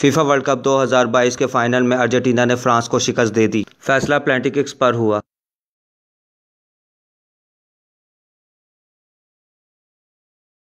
FIFA world cup 2022 के final में Argentina ने फ्रांस को शिकस्त दे दी फैसला प्लेटिक्स पर हुआ